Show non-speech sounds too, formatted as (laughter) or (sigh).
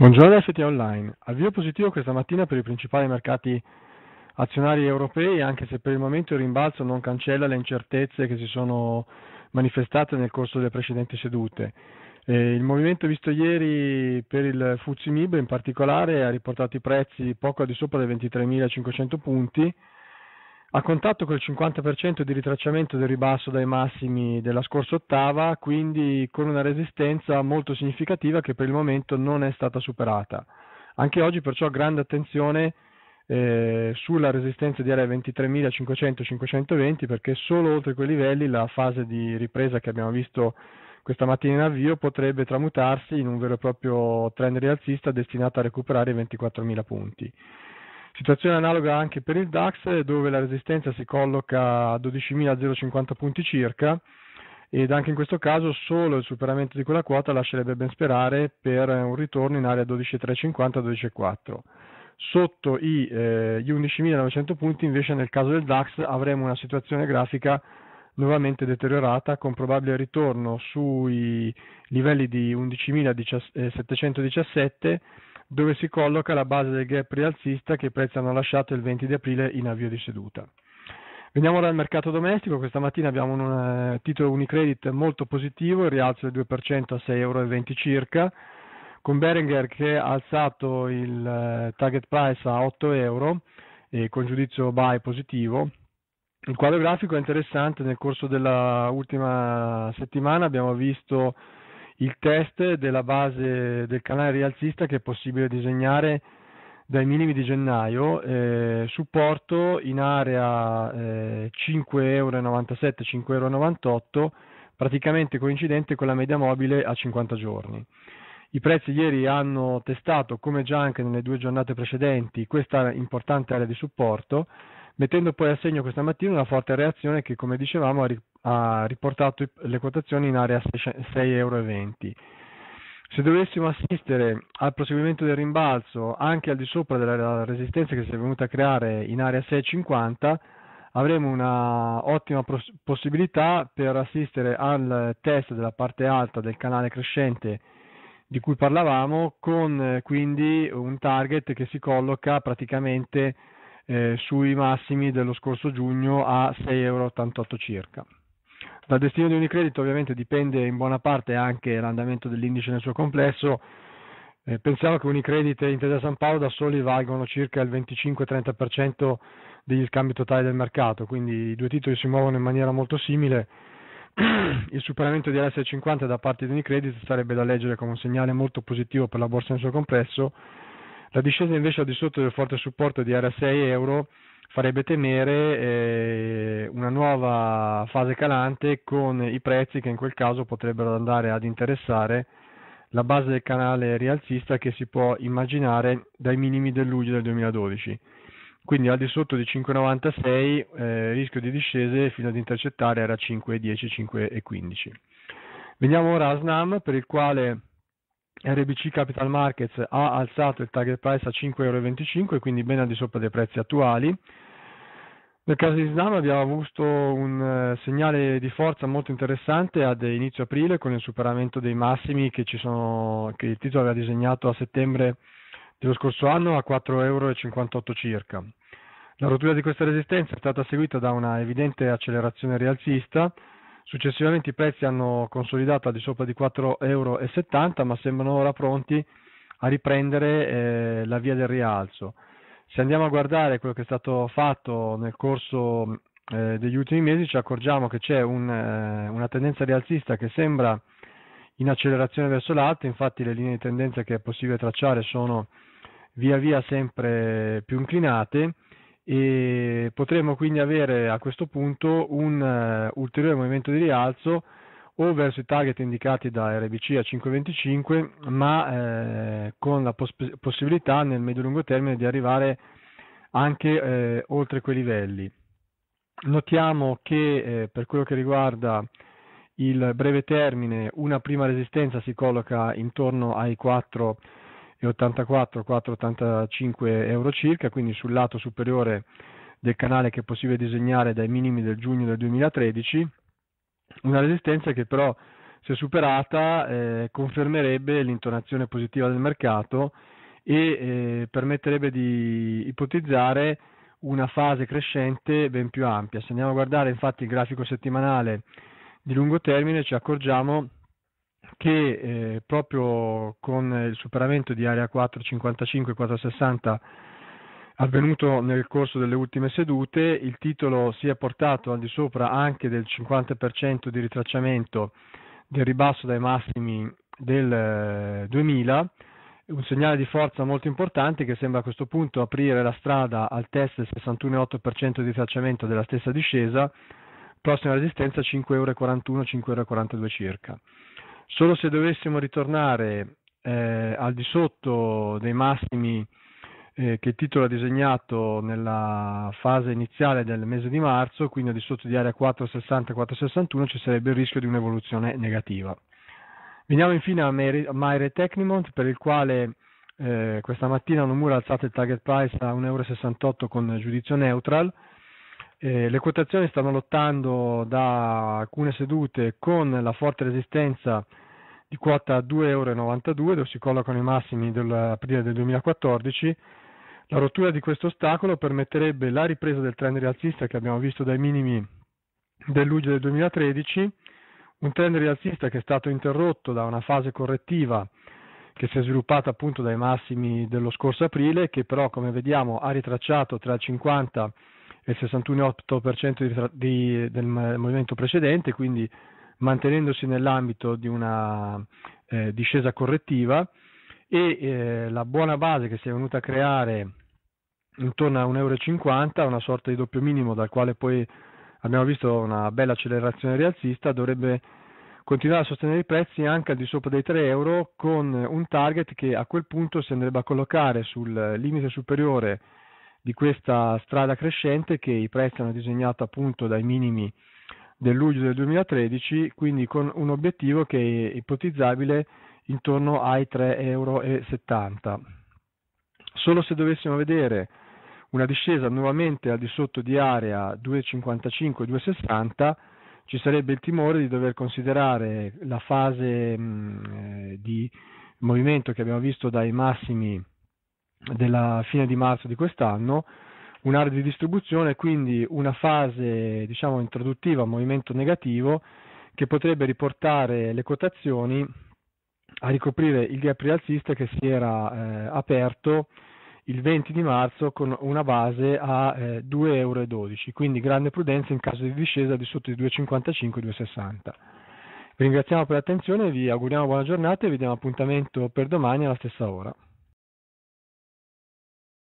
Buongiorno FT Online. Avvio positivo questa mattina per i principali mercati azionari europei, anche se per il momento il rimbalzo non cancella le incertezze che si sono manifestate nel corso delle precedenti sedute. Eh, il movimento visto ieri per il Fuzzi Mib in particolare ha riportato i prezzi poco al di sopra dei 23.500 punti a contatto col 50% di ritracciamento del ribasso dai massimi della scorsa ottava, quindi con una resistenza molto significativa che per il momento non è stata superata. Anche oggi perciò grande attenzione eh, sulla resistenza di area 23.500-520 perché solo oltre quei livelli la fase di ripresa che abbiamo visto questa mattina in avvio potrebbe tramutarsi in un vero e proprio trend rialzista destinato a recuperare i 24.000 punti. Situazione analoga anche per il DAX dove la resistenza si colloca a 12.050 punti circa ed anche in questo caso solo il superamento di quella quota lascerebbe ben sperare per un ritorno in area 12.350-12.4. Sotto i, eh, gli 11.900 punti invece nel caso del DAX avremo una situazione grafica nuovamente deteriorata con probabile ritorno sui livelli di 11.717 dove si colloca la base del gap rialzista che i prezzi hanno lasciato il 20 di aprile in avvio di seduta. Veniamo ora al mercato domestico, questa mattina abbiamo un eh, titolo Unicredit molto positivo, il rialzo del 2% a 6,20 euro circa, con Berenger che ha alzato il eh, target price a 8 euro e con giudizio buy positivo. Il quadro grafico è interessante, nel corso dell'ultima settimana abbiamo visto il test della base del canale rialzista che è possibile disegnare dai minimi di gennaio, eh, supporto in area eh, 5,97 euro, praticamente coincidente con la media mobile a 50 giorni. I prezzi ieri hanno testato, come già anche nelle due giornate precedenti, questa importante area di supporto mettendo poi a segno questa mattina una forte reazione che, come dicevamo, ha riportato le quotazioni in area 6,20 euro. Se dovessimo assistere al proseguimento del rimbalzo anche al di sopra della resistenza che si è venuta a creare in area 6,50, avremo una ottima possibilità per assistere al test della parte alta del canale crescente di cui parlavamo, con eh, quindi un target che si colloca praticamente eh, sui massimi dello scorso giugno a 6,88 euro circa. Dal destino di Unicredit ovviamente dipende in buona parte anche l'andamento dell'indice nel suo complesso. Eh, pensiamo che Unicredit e Intesa San Paolo da soli valgono circa il 25-30% degli scambi totali del mercato, quindi i due titoli si muovono in maniera molto simile. (clears throat) Il superamento di RS50 da parte di Unicredit sarebbe da leggere come un segnale molto positivo per la borsa nel suo complesso la discesa invece al di sotto del forte supporto di area 6 euro farebbe temere eh, una nuova fase calante con i prezzi che in quel caso potrebbero andare ad interessare la base del canale rialzista che si può immaginare dai minimi del luglio del 2012. Quindi al di sotto di 5,96 eh, rischio di discese fino ad intercettare era 5,10, 5,15. Veniamo ora a SNAM per il quale RBC Capital Markets ha alzato il target price a 5,25 euro, quindi ben al di sopra dei prezzi attuali. Nel caso di Snam abbiamo avuto un eh, segnale di forza molto interessante ad inizio aprile con il superamento dei massimi che, sono, che il titolo aveva disegnato a settembre dello scorso anno a 4,58 euro circa. La rottura di questa resistenza è stata seguita da una evidente accelerazione rialzista Successivamente i prezzi hanno consolidato al di sopra di 4,70 euro, ma sembrano ora pronti a riprendere eh, la via del rialzo. Se andiamo a guardare quello che è stato fatto nel corso eh, degli ultimi mesi, ci accorgiamo che c'è un, eh, una tendenza rialzista che sembra in accelerazione verso l'alto, infatti le linee di tendenza che è possibile tracciare sono via via sempre più inclinate e potremmo quindi avere a questo punto un uh, ulteriore movimento di rialzo o verso i target indicati da RBC a 5,25 ma eh, con la pos- possibilità nel medio-lungo termine di arrivare anche eh, oltre quei livelli. Notiamo che eh, per quello che riguarda il breve termine una prima resistenza si colloca intorno ai 4 84-485 euro circa, quindi sul lato superiore del canale che è possibile disegnare dai minimi del giugno del 2013, una resistenza che però se superata eh, confermerebbe l'intonazione positiva del mercato e eh, permetterebbe di ipotizzare una fase crescente ben più ampia. Se andiamo a guardare infatti il grafico settimanale di lungo termine ci accorgiamo che eh, proprio con il superamento di area 455 460 avvenuto nel corso delle ultime sedute, il titolo si è portato al di sopra anche del 50% di ritracciamento del ribasso dai massimi del 2000, eh, un segnale di forza molto importante che sembra a questo punto aprire la strada al test del 61,8% di ritracciamento della stessa discesa, prossima resistenza 5,41-5,42 euro circa. Solo se dovessimo ritornare eh, al di sotto dei massimi eh, che il titolo ha disegnato nella fase iniziale del mese di marzo, quindi al di sotto di area 460-461, ci sarebbe il rischio di un'evoluzione negativa. Veniamo infine a Maire Technimont, per il quale eh, questa mattina Nomura ha alzato il target price a 1,68 euro con giudizio neutral eh, le quotazioni stanno lottando da alcune sedute con la forte resistenza di quota 2,92 euro, dove si collocano i massimi dell'aprile del 2014. La rottura di questo ostacolo permetterebbe la ripresa del trend rialzista che abbiamo visto dai minimi del luglio del 2013, un trend rialzista che è stato interrotto da una fase correttiva che si è sviluppata appunto dai massimi dello scorso aprile, che però come vediamo ha ritracciato tra il 50 e il 61,8% di, del movimento precedente, quindi mantenendosi nell'ambito di una eh, discesa correttiva e eh, la buona base che si è venuta a creare intorno a 1,50 euro, una sorta di doppio minimo dal quale poi abbiamo visto una bella accelerazione rialzista, dovrebbe continuare a sostenere i prezzi anche al di sopra dei 3 euro con un target che a quel punto si andrebbe a collocare sul limite superiore di questa strada crescente che i prezzi hanno disegnato appunto dai minimi del luglio del 2013, quindi con un obiettivo che è ipotizzabile intorno ai 3,70 euro. Solo se dovessimo vedere una discesa nuovamente al di sotto di area 2,55-2,60 ci sarebbe il timore di dover considerare la fase mh, mm, eh, di movimento che abbiamo visto dai massimi della fine di marzo di quest'anno, un'area di distribuzione, quindi una fase diciamo, introduttiva a movimento negativo che potrebbe riportare le quotazioni a ricoprire il gap rialzista che si era eh, aperto il 20 di marzo con una base a eh, 2,12 euro, quindi grande prudenza in caso di discesa di sotto i 2,55-2,60. Vi ringraziamo per l'attenzione, vi auguriamo buona giornata e vi diamo appuntamento per domani alla stessa ora.